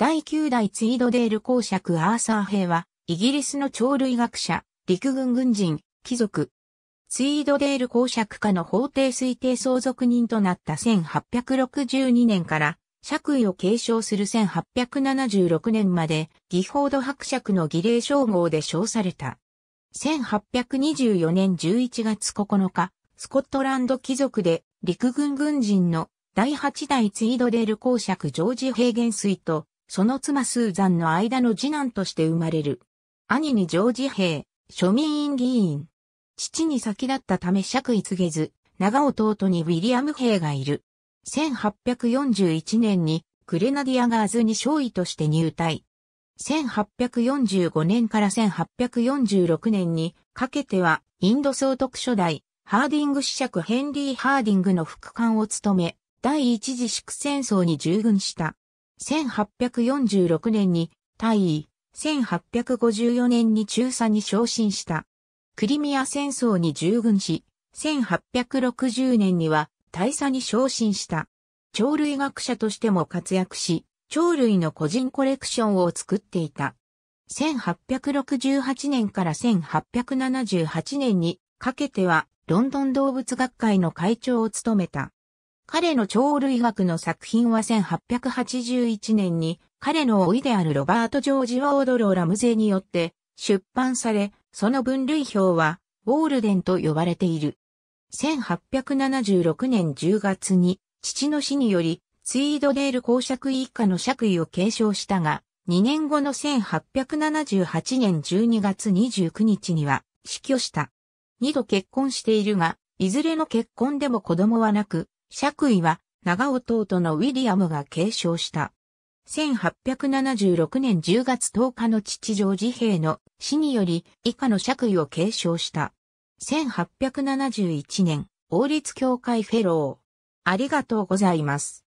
第9代ツイードデール公爵アーサー兵は、イギリスの鳥類学者、陸軍軍人、貴族。ツイードデール公爵家の法定推定相続人となった1862年から、爵位を継承する1876年まで、ギフォード伯爵の儀礼称号で称された。1824年11月9日、スコットランド貴族で陸軍軍人の第8代ツイードデール公爵ジョージ・ヘーゲンスイとその妻スーザンの間の次男として生まれる。兄にジョージ兵、庶民院議員。父に先立ったため尺位告げず、長弟にウィリアム兵がいる。1841年にグレナディアガーズに少尉として入隊。1845年から1846年にかけてはインド総督初代ハーディング子爵ヘンリー・ハーディングの副官を務め、第一次祝戦争に従軍した。1846年に大位、1854年に中佐に昇進した。クリミア戦争に従軍し、1860年には大佐に昇進した。鳥類学者としても活躍し、鳥類の個人コレクションを作っていた。1868年から1878年にかけてはロンドン動物学会の会長を務めた。彼の鳥類学の作品は1881年に彼の老いであるロバート・ジョージ・ワードロ・ー・ラムゼによって出版され、その分類表はウォールデンと呼ばれている。1876年10月に父の死によりツイードデール公爵一家の爵位を継承したが、2年後の1878年12月29日には死去した。二度結婚しているが、いずれの結婚でも子供はなく、爵位は長弟のウィリアムが継承した。1876年10月10日の父上治兵の死により以下の爵位を継承した。1871年、王立協会フェロー。ありがとうございます。